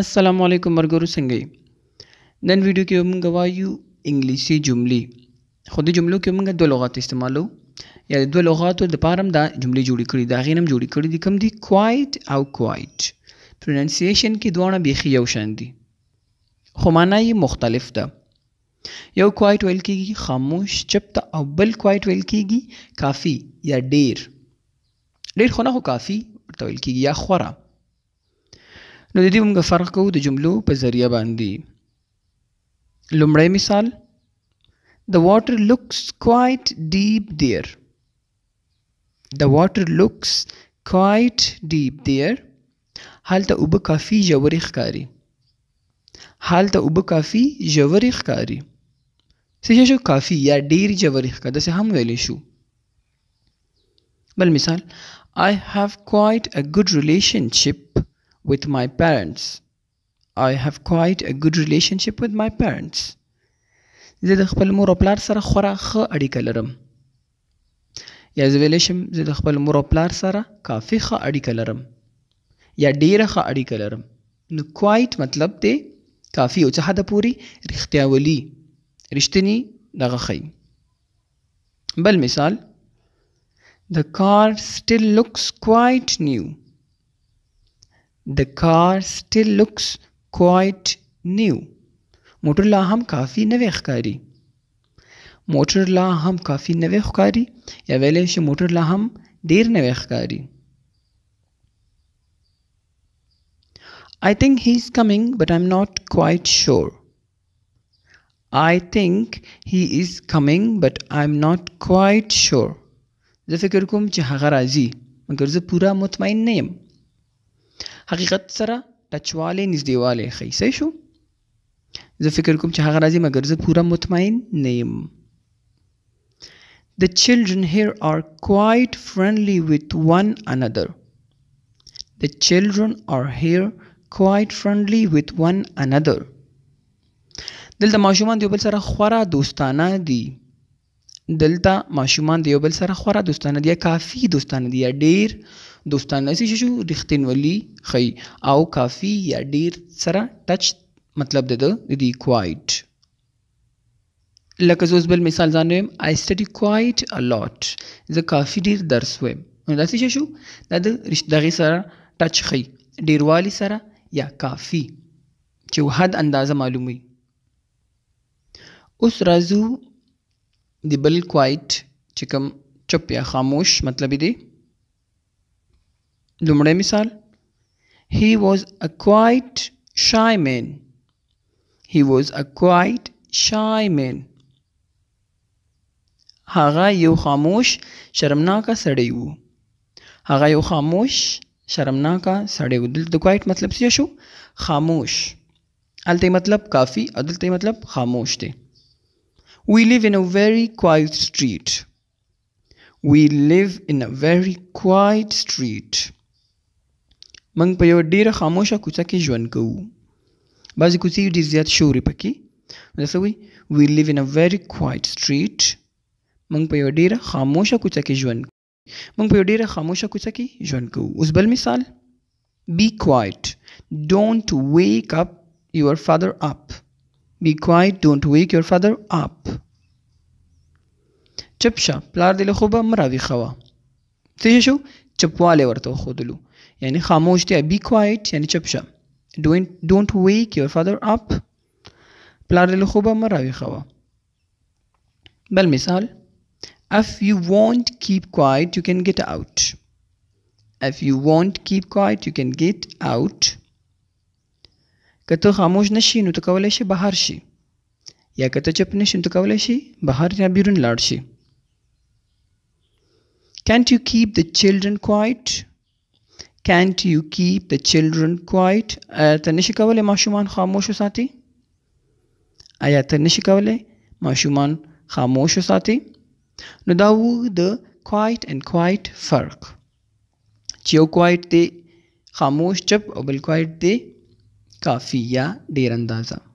السلام علیکم مرګورو څنګه نن ویډیو کې موږ وایو انګلیسي جملې خو د جملو کې موږ دوه لغات استعمالو یا د دوه لغاتو د پاره دا جملې جوړې کړې دا غینم جوړې کړې دي کوم دي کوایټ او کوایټ پرننسیشن کې دوه بیخي یو شان دي خو معنا یې مختلف ده یو کوایټ ویل کېږي خاموش چپته او بل کوایټ ویل کېږي کافی یا ډیر ډیر خو نه خو کافی ورته ویل کېږي یا خورا نو د دې موږ فرق کوو د جملو په ذریعہ باندې لومړی مثال The water looks quite deep there. The water looks quite deep there. هلته اوبه کافی ژورې ښکاري هلته اوبه کافی ژورې ښکاري څه شو کافی یا ډېرې ژورې ښکاري داسې هم ویلی شو بل مثال I have quite a good relationship with my parents I have quite a good relationship with my parents زه د خپل مور او پلار سره خورا ښه اړیکه لرم یا زه ویلی شم زه د خپل مور او پلار سره کافي ښه اړیکه لرم یا ډیره ښه اړیکه لرم نو کوایټ مطلب دی کافي او څه حد پورې رښتیاولي رښتینی دغه ښیي بل مثال The car still looks quite new. The car still looks quite new. موټر لا هم کافي نوې ښکاري موټر لا هم کافي نوې ښکاري یا ویلې شي موټر لا هم ډیر نوې ښکاري I think he's coming, but I'm not quite sure. I think he is coming, but I'm not quite sure. زه فکر کوم چې هغه راځي مګر زه پوره مطمئن نه یم حقیقت سره ټچواله نږدېواله ښیي صحیح شو زه فکر کوم چې هغه راځي مګر زه پوره مطمئن نه یم The children here are quite friendly with one another. The children are here quite friendly with one another. دلته ماشومان د یو بل سره خورا دوستانه دي دلته ماشومان د یو بل سره خورا دوستانه دي کافي دوستانه دي ډیر دوستانه سي شو رښتینولي خي او کافي یا ډیر سره ټچ مطلب د دې کوایټ لکه زوس بل مثال ځان ویم آی سټډي کوایټ ا لوټ زه کافي ډیر درس وایم نو داسې شو دا د دغه سره ټچ خي ډیروالي سره یا کافي چې حد اندازه معلومي اوس راځو دی بل کوایټ چې کوم چپ یا خاموش مطلب دی لومړی مثال هی واز ا کوایټ شای مین هی واز ا کوایټ شای مین هغه یو خاموش شرمناکه سړی وو هغه یو خاموش شرمناکه سړی وو دلته کوایټ مطلب څه شو خاموش الته مطلب کافی عدالت مطلب خاموش دی We live in a very quiet street. We live in a very quiet street. منګ په یو ډیره خاموشه کوڅه کې ژوند کوو بعضې کوڅې ډېر زیات شورې پکې داسې وایي وی لیو ان ا ویری کوایټ سټریټ موږ په یو ډیره خاموشه کوڅه کې ژوند موږ په یو ډیره خاموشه کوڅه کې ژوند کوو اوس بل مثال بی کوایټ ډونټ ویک اپ یور فادر اپ be quiet, don't wake your father up. چپ شه پلار دې له خوبه مراوي خوا څه شو چپواله ورته خودلو یعنی خاموش دی بی کوایټ یعنی چپ شه ډونټ ویک یور فادر اپ پلار دې له خوبه مراوي خوا بل مثال if you won't keep quiet you can get out if you won't keep quiet you can get out که ته خاموش نشي نو ته کولی شي بهر شي یا که ته چپ نشي نو ته کولی شي بهر یا بیرون لاړ شي Can't you keep the children quiet? Can't you keep the children quiet? ته نشي کولی ماشومان خاموش وساتي؟ آیا ته نشي کولی ماشومان خاموش وساتي؟ نو دا وو د quiet and quiet فرق چې یو quiet دی خاموش چپ او بل quiet دی काफ़ी या डेरंदाज़ा